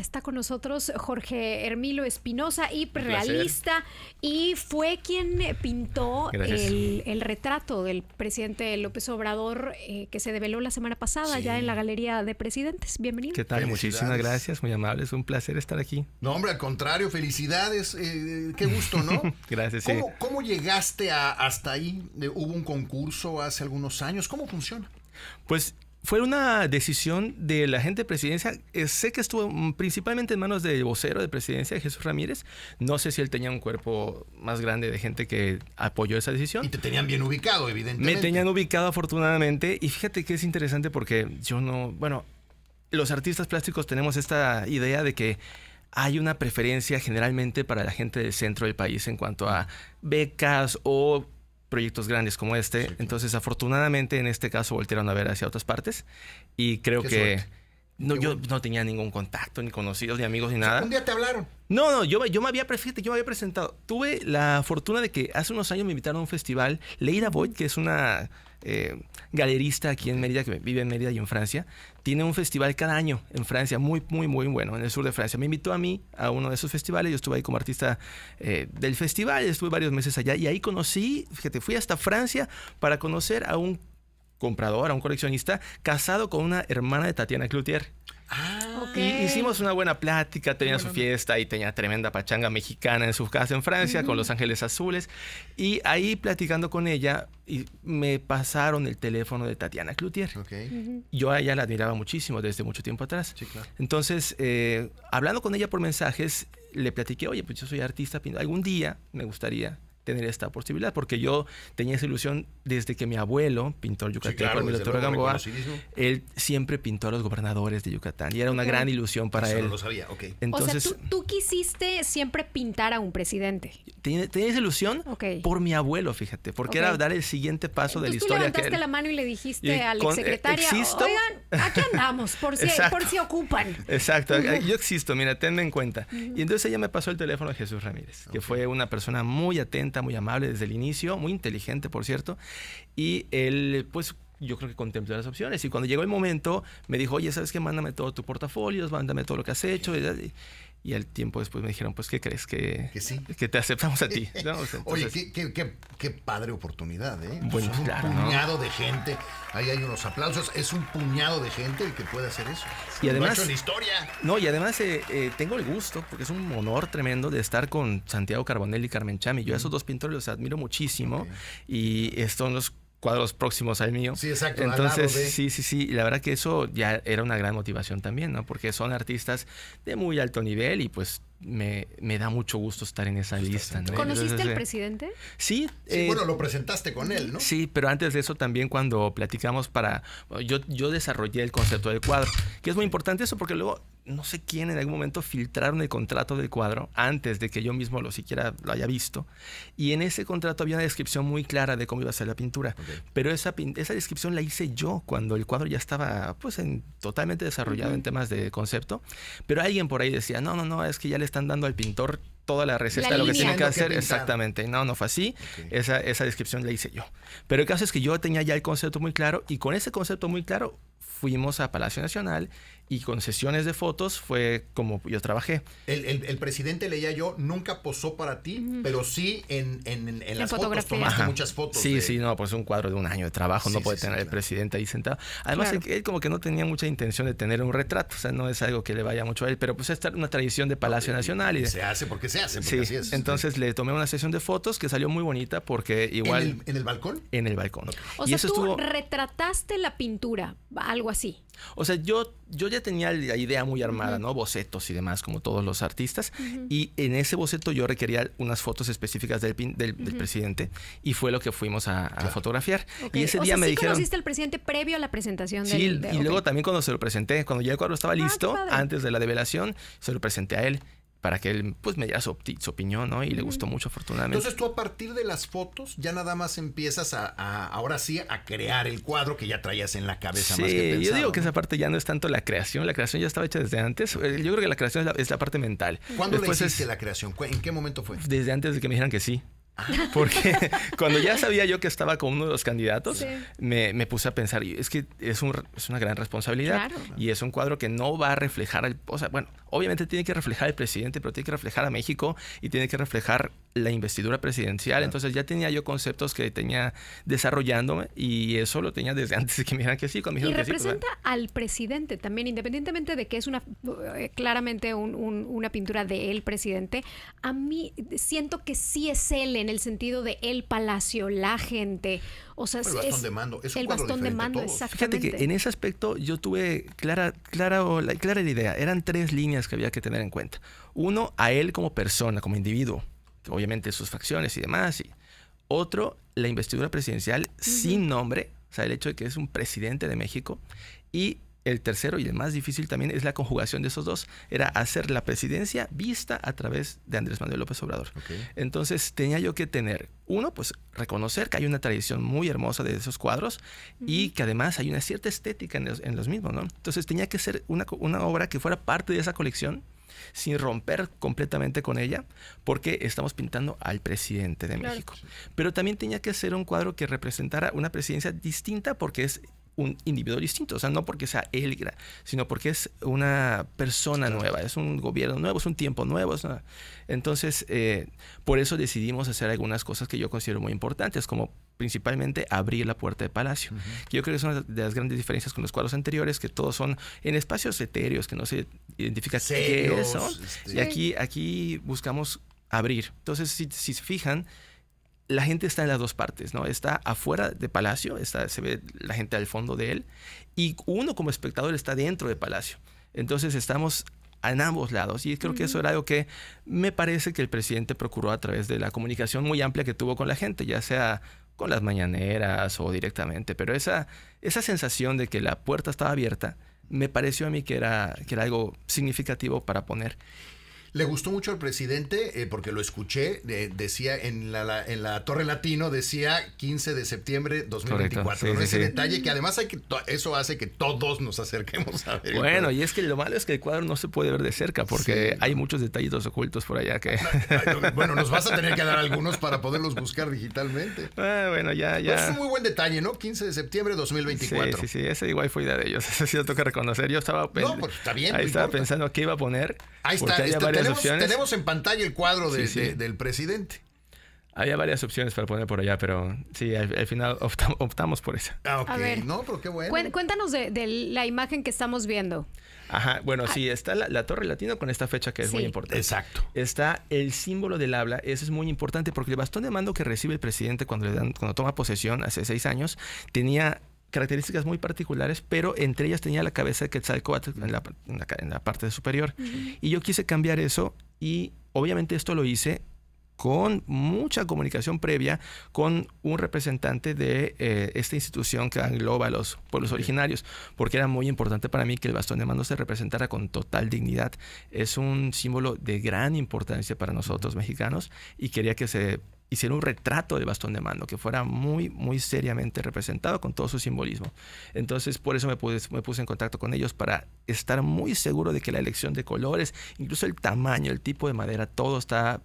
Está con nosotros Jorge Hermilo Espinosa, realista y fue quien pintó el, retrato del presidente López Obrador eh, que se develó la semana pasada ya en la Galería de Presidentes. Bienvenido. ¿Qué tal? Muchísimas gracias, muy amable. Es un placer estar aquí. No, hombre, al contrario, felicidades. Eh, qué gusto, ¿no? gracias. ¿Cómo, llegaste hasta ahí? Eh, hubo un concurso hace algunos años. ¿Cómo funciona? Pues fue una decisión de la gente de presidencia. Eh, sé que estuvo mm, principalmente en manos del vocero de presidencia, Jesús Ramírez. No sé si él tenía un cuerpo más grande de gente que apoyó esa decisión. Y te tenían bien ubicado, evidentemente. Me tenían ubicado, afortunadamente. Y fíjate que es interesante porque yo no. Bueno, los artistas plásticos tenemos esta idea de que hay una preferencia generalmente para la gente del centro del país en cuanto a becas o proyectos grandes como este. Entonces, afortunadamente, en este caso voltearon a ver hacia otras partes y creo que no, yo no tenía ningún contacto, ni conocidos, ni amigos, ni nada. ¿Un día te hablaron? No, no, yo, yo me había, yo había presentado. Tuve la fortuna de que hace unos años me invitaron a un festival. Leida Boyd, que es una eh, galerista aquí en Mérida, que vive en Mérida y en Francia, tiene un festival cada año en Francia, muy, muy, muy bueno, en el sur de Francia. Me invitó a mí a uno de esos festivales, yo estuve ahí como artista eh, del festival, estuve varios meses allá y ahí conocí, fíjate, fui hasta Francia para conocer a un comprador, un coleccionista, casado con una hermana de Tatiana Cloutier. Ah, Y Hicimos una buena plática, tenía su fiesta y tenía tremenda pachanga mexicana en su casa en Francia con Los Ángeles Azules. Y ahí platicando con ella, y me pasaron el teléfono de Tatiana Cloutier. Yo a ella la admiraba muchísimo desde mucho tiempo atrás. Entonces, eh, hablando con ella por mensajes, le platiqué, oye, pues yo soy artista, algún día me gustaría tener esta posibilidad, porque yo tenía esa ilusión desde que mi abuelo, pintor yucateco, sí, doctor Gamboa, él siempre pintó a los gobernadores de Yucatán y era una gran ilusión para él. No lo sabía, ok. Entonces, ¿tú, quisiste siempre pintar a un presidente. Tenía, esa ilusión ok por mi abuelo, fíjate, porque era dar el siguiente paso de la historia. Tú levantaste que la mano y le dijiste al a la secretaria, oigan, aquí andamos, por si, por si ocupan. Exacto, yo existo, mira, tenme en cuenta. Y entonces ella me pasó el teléfono a Jesús Ramírez, que fue una persona muy atenta muy amable desde el inicio, muy inteligente, por cierto. Y él, pues, yo creo que contempló las opciones. Y cuando llegó el momento, me dijo, oye, ¿sabes qué? Mándame todo tu portafolio, mándame todo lo que has hecho. Y, y al tiempo después me dijeron, pues, ¿qué crees? Que, te aceptamos a ti. Oye, qué, padre oportunidad, ¿eh? Bueno, es un puñado de gente. Ahí hay unos aplausos. Es un puñado de gente el que puede hacer eso. Y además... Hecho en historia. No, y además eh, eh, tengo el gusto, porque es un honor tremendo de estar con Santiago Carbonell y Carmen Chami. Yo a esos dos pintores los admiro muchísimo. Y son los cuadros próximos al mío. Sí, exacto. Entonces, sí, sí, sí. Y la verdad que eso ya era una gran motivación también, ¿no? Porque son artistas de muy alto nivel y pues me, da mucho gusto estar en esa lista. ¿Conociste al eh, presidente? Sí. Eh, bueno, lo presentaste con él, ¿no? Sí, pero antes de eso también cuando platicamos para... Yo, yo desarrollé el concepto del cuadro, que es muy importante eso porque luego no sé quién en algún momento filtraron el contrato del cuadro antes de que yo mismo lo siquiera lo haya visto. Y en ese contrato había una descripción muy clara de cómo iba a ser la pintura. Pero esa, esa descripción la hice yo cuando el cuadro ya estaba pues en, totalmente desarrollado en temas de concepto. Pero alguien por ahí decía, no, no, no, es que ya les están dando al pintor toda la receta lo que tiene que hacer. Exactamente. No, no fue así. Esa, esa descripción la hice yo. Pero el caso es que yo tenía ya el concepto muy claro y con ese concepto muy claro fuimos a Palacio Nacional y con sesiones de fotos fue como yo trabajé. El, presidente leía yo, nunca posó para ti, pero sí en, en, en, en las fotos muchas fotos. Sí, sí, no, pues es un cuadro de un año de trabajo, no puede tener el presidente ahí sentado. Además, él, como que no tenía mucha intención de tener un retrato, o sea, no es algo que le vaya mucho a él, pero pues es una tradición de Palacio Nacional. Y, se hace porque se hace, porque así es. Entonces le tomé una sesión de fotos que salió muy bonita porque igual... ¿En el, balcón? En el balcón. O sea, eso tú retrataste la pintura, algo así. O sea, yo, yo ya tenía la idea muy armada, ¿no? Bocetos y demás, como todos los artistas. Y en ese boceto yo requería unas fotos específicas del, del, presidente y fue lo que fuimos a, fotografiar. Y ese día me sí dijeron... conociste al presidente previo a la presentación sí, y luego también cuando se lo presenté, cuando ya el cuadro estaba ah, listo, antes de la develación, se lo presenté a él para que él pues me diera su, opinión, ¿no? Y le gustó mucho afortunadamente. Entonces tú a partir de las fotos ya nada más empiezas a, ahora sí a crear el cuadro que ya traías en la cabeza más que yo digo que esa parte ya no es tanto la creación, la creación ya estaba hecha desde antes. Eh, yo creo que la creación es la, parte mental. ¿Cuándo le hiciste la creación? ¿En qué momento fue? Desde antes de que me dijeran que sí. Porque cuando ya sabía yo que estaba con uno de los candidatos, me, puse a pensar, es que es, un, es una gran responsabilidad y es un cuadro que no va a reflejar, el, o sea, bueno, obviamente tiene que reflejar al presidente, pero tiene que reflejar a México y tiene que reflejar la investidura presidencial. Entonces ya tenía yo conceptos que tenía desarrollándome y eso lo tenía desde antes de que me dijeran que sí. y pues, representa al presidente también, independientemente de que es una eh, claramente una pintura de el presidente. A mí siento que sí es él en el sentido de el palacio, la gente. O sea, el bastón es, de mando. Es el bastón de mando, exactamente. Fíjate que en ese aspecto yo tuve clara, clara, la, clara la idea. Eran tres líneas que había que tener en cuenta. Uno, a él como persona, como individuo obviamente sus facciones y demás. Y otro, la investidura presidencial sin nombre, o sea, el hecho de que es un presidente de México. Y el tercero y el más difícil también es la conjugación de esos dos, era hacer la presidencia vista a través de Andrés Manuel López Obrador. Entonces tenía yo que tener, uno, pues reconocer que hay una tradición muy hermosa de esos cuadros y que además hay una cierta estética en los, mismos, ¿no? Entonces tenía que ser una, una, obra que fuera parte de esa colección sin romper completamente con ella, porque estamos pintando al presidente de México. Pero también tenía que ser un cuadro que representara una presidencia distinta porque es un individuo distinto, o sea, no porque sea él, sino porque es una persona nueva, es un gobierno nuevo, es un tiempo nuevo. Entonces, eh, por eso decidimos hacer algunas cosas que yo considero muy importantes, como principalmente abrir la puerta de Palacio. que yo creo que es una de las grandes diferencias con los cuadros anteriores, que todos son en espacios etéreos, que no se identifica qué son. Y este, aquí, aquí buscamos abrir. Entonces, si, si se fijan, la gente está en las dos partes, ¿no? Está afuera de Palacio, está, se ve la gente al fondo de él, y uno como espectador está dentro de Palacio. Entonces estamos en ambos lados. Y creo que eso era algo que me parece que el presidente procuró a través de la comunicación muy amplia que tuvo con la gente, ya sea con las mañaneras o directamente. Pero esa, esa sensación de que la puerta estaba abierta me pareció a mí que era, que era algo significativo para poner. Le gustó mucho al presidente eh, porque lo escuché, decía en la, en la Torre Latino, decía 15 de septiembre 2024. ese detalle que además hay que eso hace que todos nos acerquemos a ver. Bueno, y es que lo malo es que el cuadro no se puede ver de cerca porque hay muchos detallitos ocultos por allá que... bueno, nos vas a tener que dar algunos para poderlos buscar digitalmente. Ah, bueno, ya, ya. Pues es un muy buen detalle, ¿no? 15 de septiembre 2024. Sí, sí, ese igual fue idea de ellos. Eso sí lo que reconocer. Yo estaba, no, pues, está bien, ahí estaba pensando qué iba a poner. Ahí está, tenemos, en pantalla el cuadro del presidente. Había varias opciones para poner por allá, pero sí, al, final optamos, por esa. Ah, ok. no, pero bueno. Cuéntanos de, la imagen que estamos viendo. Ajá, bueno, ah. sí, está la, Torre Latino con esta fecha que es muy importante. Exacto. Está el símbolo del habla, eso es muy importante porque el bastón de mando que recibe el presidente cuando, le dan, cuando toma posesión hace seis años tenía características muy particulares, pero entre ellas tenía la cabeza de Quetzalcoatl en la, parte superior. Y yo quise cambiar eso y obviamente esto lo hice con mucha comunicación previa con un representante de eh, esta institución que engloba los pueblos originarios, porque era muy importante para mí que el bastón de mando se representara con total dignidad. Es un símbolo de gran importancia para nosotros mexicanos y quería que se hicieron un retrato del bastón de mando que fuera muy, muy seriamente representado con todo su simbolismo. Entonces, por eso me puse, me puse en contacto con ellos para estar muy seguro de que la elección de colores, incluso el tamaño, el tipo de madera, todo está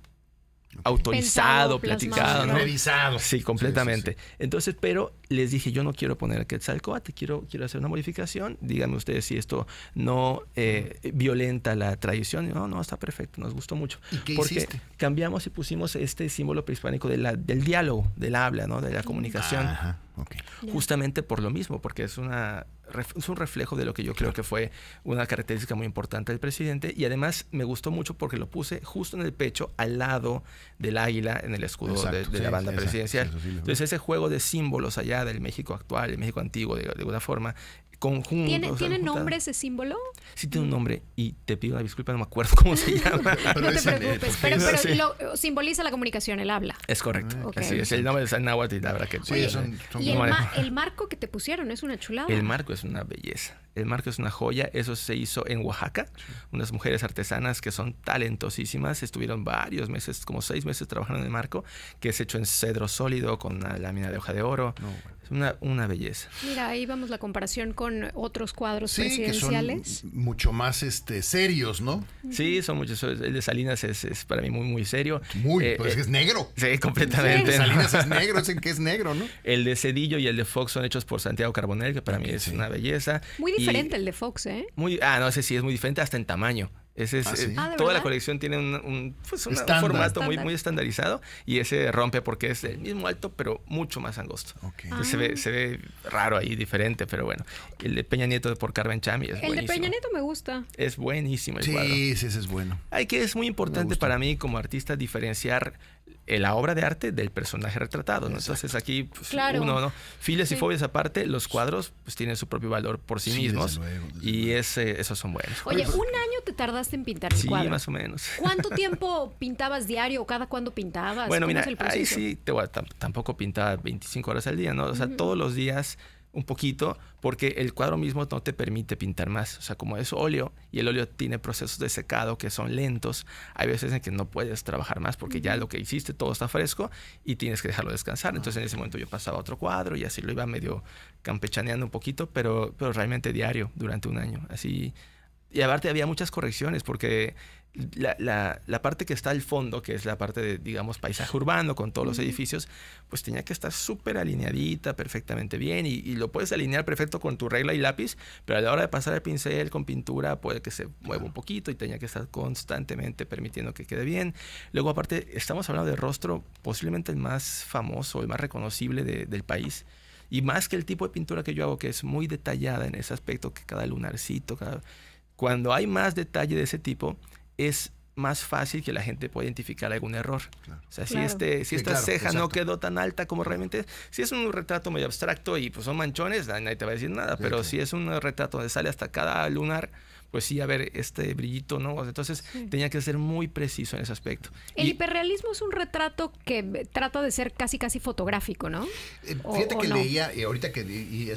autorizado, platicado. ¿no? Revisado. Sí, completamente. Entonces, pero les dije, yo no quiero poner el Quetzalcoatl, quiero, quiero hacer una modificación. Díganme ustedes si esto no eh, violenta la tradición. No, no, está perfecto, nos gustó mucho. qué Porque cambiamos y pusimos este símbolo prehispánico de la, del diálogo, del habla, ¿no? de la comunicación. Justamente por lo mismo, porque es, una, es un reflejo de lo que yo creo que fue una característica muy importante del presidente y además me gustó mucho porque lo puse justo en el pecho al lado del águila en el escudo de, la banda presidencial. Entonces ese juego de símbolos allá del México actual, el México antiguo de alguna forma, ¿Tiene, nombre ese símbolo? Sí, tiene un nombre y te pido la disculpa, no me acuerdo cómo se llama. no te preocupes, pero, simboliza la comunicación, el habla. Es correcto. Ah, es, el nombre de náhuatl y la verdad que... Sí, y el, marco que te pusieron es una chulada. El marco es una belleza. El marco es una joya. Eso se hizo en Oaxaca. Unas mujeres artesanas que son talentosísimas. Estuvieron varios meses, como seis meses trabajando en el marco, que es hecho en cedro sólido con una lámina de hoja de oro. No, es una, belleza. Mira, ahí vamos la comparación con otros cuadros presidenciales. mucho más este, serios, ¿no? Sí, son muchos. El de Salinas es, para mí muy, muy serio. Muy, eh, pero pues es que es eh, negro. Sí, completamente. Salinas es negro, es que es negro, ¿no? El de Cedillo y el de Fox son hechos por Santiago Carbonell, que para mí es una belleza. Muy diferente el de Fox, ¿eh? Muy, ah, no, sé si es muy diferente hasta en tamaño. Ah, ah, toda la colección tiene un, pues, formato muy, muy estandarizado y ese rompe porque es el mismo alto, pero mucho más angosto. Ah. se ve, raro ahí, diferente, pero bueno. El de Peña Nieto por Carmen Chami es El de Peña Nieto me gusta. Es buenísimo el sí, cuadro. Sí, ese es bueno. Hay que, es muy importante para mí como artista diferenciar eh, la obra de arte del personaje retratado, ¿no? Entonces aquí pues, uno, ¿no? Filias y fobias aparte, los cuadros pues tienen su propio valor por sí, mismos y ese, eh, esos son buenos. Oye, un año te tardaste en pintar el cuadro. más o menos. ¿Cuánto tiempo pintabas diario o cada cuándo pintabas? Bueno, mira, ahí sí, te, tampoco pintaba 25 horas al día, ¿no? O sea, todos los días un poquito porque el cuadro mismo no te permite pintar más. O sea, como es óleo y el óleo tiene procesos de secado que son lentos, hay veces en que no puedes trabajar más porque ya lo que hiciste todo está fresco y tienes que dejarlo descansar. Ah, Entonces en ese momento yo pasaba a otro cuadro y así lo iba medio campechaneando un poquito, pero, pero realmente diario durante un año. Así y aparte había muchas correcciones porque la, parte que está al fondo, que es la parte de, digamos, paisaje urbano con todos los edificios, pues tenía que estar súper alineadita, perfectamente bien, y, lo puedes alinear perfecto con tu regla y lápiz, pero a la hora de pasar el pincel con pintura puede que se mueva un poquito y tenía que estar constantemente permitiendo que quede bien. Luego, aparte, estamos hablando de rostro posiblemente el más famoso, el más reconocible del país. Y más que el tipo de pintura que yo hago, que es muy detallada en ese aspecto, que cada lunarcito, cada cuando hay más detalle de ese tipo, es más fácil que la gente pueda identificar algún error. O sea, si, este, si esta ceja no quedó tan alta como realmente es, si es un retrato medio abstracto y pues son manchones, nadie te va a decir nada, pero si es un retrato donde sale hasta cada lunar, pues sí, a ver, este brillito, ¿no? Entonces tenía que ser muy preciso en ese aspecto. El hiperrealismo es un retrato que trata de ser casi, casi fotográfico, ¿no? Eh, fíjate que leía, y eh, ahorita que, y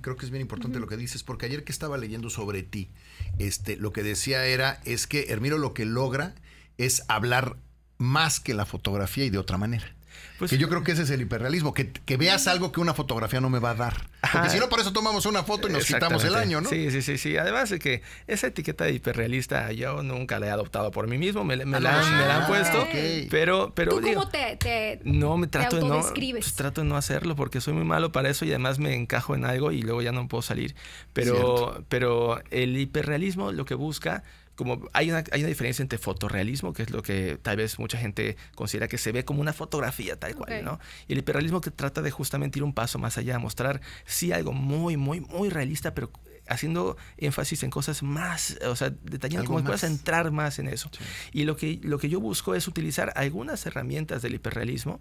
creo que es bien importante lo que dices, porque ayer que estaba leyendo sobre ti, este, lo que decía era, es que Hermiro lo que logra es hablar más que la fotografía y de otra manera. Pues, que yo creo que ese es el hiperrealismo, que, veas algo que una fotografía no me va a dar. Porque si no, por eso tomamos una foto y nos quitamos el año, ¿no? Sí, sí, sí, sí. Además que esa etiqueta de hiperrealista yo nunca la he adoptado por mí mismo, me, la, han ah, puesto, pero... pero ¿Tú cómo te, No, me trato, de no, pues, trato de no hacerlo porque soy muy malo para eso y además me encajo en algo y luego ya no puedo salir. Pero, pero el hiperrealismo lo que busca como hay una, hay una diferencia entre fotorrealismo, que es lo que tal vez mucha gente considera que se ve como una fotografía tal cual, ¿no? Y el hiperrealismo que trata de justamente ir un paso más allá, mostrar sí algo muy, muy, muy realista, pero haciendo énfasis en cosas más, o sea, detallando cómo puedes entrar más en eso. Y lo que, lo que yo busco es utilizar algunas herramientas del hiperrealismo,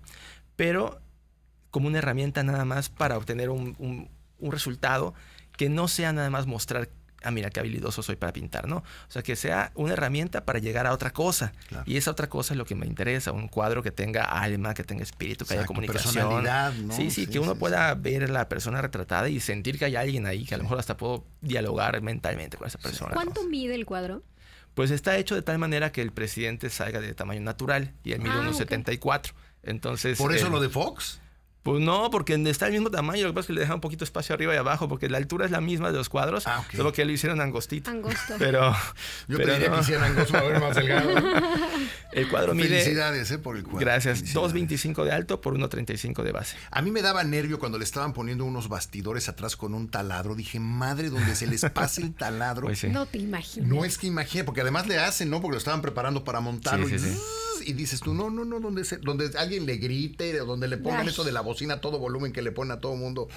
pero como una herramienta nada más para obtener un, un resultado que no sea nada más mostrar ah, mira, qué habilidoso soy para pintar, ¿no? O sea, que sea una herramienta para llegar a otra cosa. Y esa otra cosa es lo que me interesa, un cuadro que tenga alma, que tenga espíritu, que haya comunicación. sí, sí, que uno pueda ver a la persona retratada y sentir que hay alguien ahí, que a lo mejor hasta puedo dialogar mentalmente con esa persona. ¿Cuánto mide el cuadro? Pues está hecho de tal manera que el presidente salga de tamaño natural y él mide ah, unos 74. Entonces, ¿Por eso lo de Fox? Pues no, porque está el mismo tamaño, lo que pasa es que le dejan un poquito espacio arriba y abajo, porque la altura es la misma de los cuadros, ah, solo que lo hicieron angostito. Angosto. Pero, Yo que hicieran angosto a ver más delgado. El cuadro mide... Felicidades, ¿eh? Por el cuadro. Gracias. 2.25 de alto por 1.35 de base. A mí me daba nervio cuando le estaban poniendo unos bastidores atrás con un taladro. Dije, madre, donde se les pase el taladro. Pues no te imaginas. No es que imagine, porque además le hacen, ¿no? Porque lo estaban preparando para montarlo. y y dices tú, no, no, no, donde, alguien le grite, donde le pongan eso de la bocina a todo volumen que le ponen a todo mundo,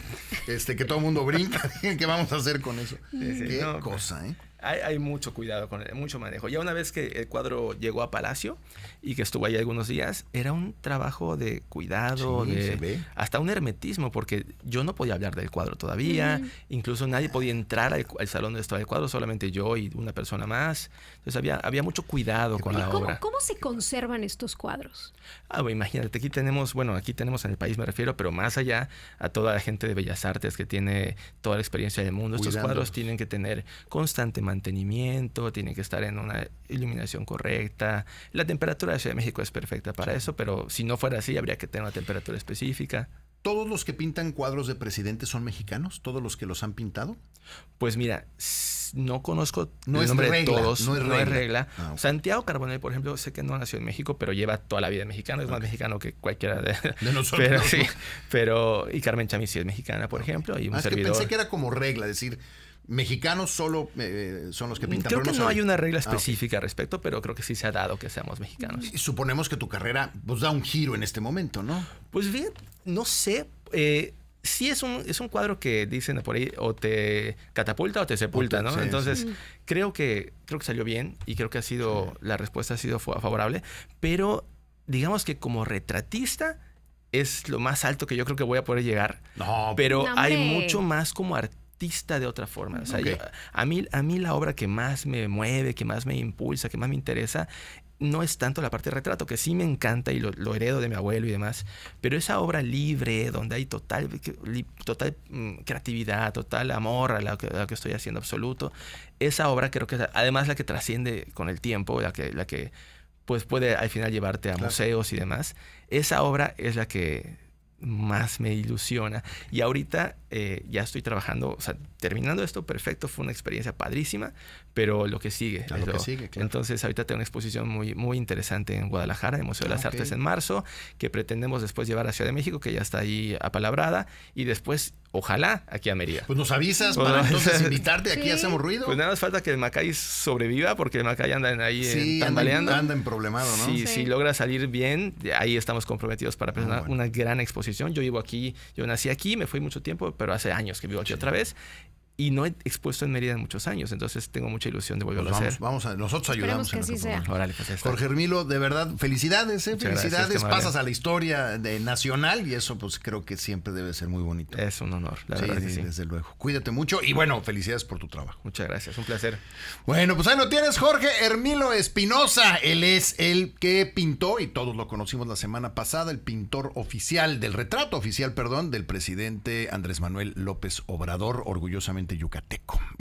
este, que todo mundo brinca, ¿qué vamos a hacer con eso? Qué cosa, ¿eh? hay, mucho cuidado con mucho manejo. Ya una vez que el cuadro llegó a Palacio y que estuvo ahí algunos días, era un trabajo de cuidado, de, hasta un hermetismo, porque yo no podía hablar del cuadro todavía, incluso nadie podía entrar al, salón donde estaba el cuadro, solamente yo y una persona más. Entonces había, había mucho cuidado con la obra. ¿Cómo se conservan estos cuadros? Ah, imagínate, aquí tenemos, bueno, aquí tenemos en el país me refiero, pero más allá a toda la gente de Bellas Artes que tiene toda la experiencia del mundo. Estos cuadros tienen que tener constantemente mantenimiento, tiene que estar en una iluminación correcta. La temperatura de Ciudad de México es perfecta para eso, pero si no fuera así, habría que tener una temperatura específica. ¿Todos los que pintan cuadros de presidentes son mexicanos? ¿Todos los que los han pintado? Pues mira, no conozco no el nombre de todos, no es regla. Ah, Santiago Carbonell, por ejemplo, sé que no nació en México, pero lleva toda la vida mexicana, es más mexicano que cualquiera de, nosotros. Pero sí, pero y Carmen Chamis sí es mexicana, por ejemplo, y un ah, que pensé que era como regla, decir, mexicanos solo eh, son los que pintan. Creo que no hay una regla ah, específica al respecto, pero creo que sí se ha dado que seamos mexicanos. suponemos que tu carrera pues, da un giro en este momento, ¿no? Pues bien, no sé. Eh, sí es un, es un cuadro que dicen por ahí o te catapulta o te sepulta, ¿no? Entonces, creo que creo que salió bien y creo que ha sido la respuesta ha sido favorable, pero digamos que como retratista es lo más alto que yo creo que voy a poder llegar. No, pero hay mucho más como artista artista de otra forma. O sea, a, mí, a mí la obra que más me mueve, que más me impulsa, que más me interesa, no es tanto la parte de retrato, que sí me encanta y lo, heredo de mi abuelo y demás, pero esa obra libre, donde hay total, total mm, creatividad, total amor a lo, que, estoy haciendo absoluto, esa obra creo que es además la que trasciende con el tiempo, la que, la que pues puede al final llevarte a museos y demás, esa obra es la que más me ilusiona. Y ahorita eh, ya estoy trabajando, terminando esto, perfecto, fue una experiencia padrísima, pero lo que sigue. lo que sigue Entonces, ahorita tengo una exposición muy, muy interesante en Guadalajara, en el Museo de ah, las Artes en marzo, que pretendemos después llevar a Ciudad de México, que ya está ahí apalabrada, y después ojalá aquí a Mérida. Pues nos avisas para entonces invitarte, aquí hacemos ruido. Pues nada más falta que el Macay sobreviva porque el Macay anda ahí sí, Anda, en problemado, ¿no? Si, sí, si logra salir bien, ahí estamos comprometidos para ah, presentar una gran exposición. Yo vivo aquí, yo nací aquí, me fui mucho tiempo, pero hace años que vivo aquí otra vez y no he expuesto en Mérida en muchos años, entonces tengo mucha ilusión de volver pues a hacer. Vamos a, nosotros ayudamos. Que pues, Jorge Hermilo, de verdad, felicidades, ¿eh? felicidades. pasas a la historia de, nacional y eso pues creo que siempre debe ser muy bonito. Es un honor, la verdad. sí. Desde luego. Cuídate mucho y bueno, felicidades por tu trabajo. Muchas gracias, un placer. Bueno, pues ahí lo tienes, Jorge Hermilo Espinosa. Él es el que pintó, y todos lo conocimos la semana pasada, el pintor oficial, del retrato oficial, perdón, del presidente Andrés Manuel López Obrador, orgullosamente de yucateco.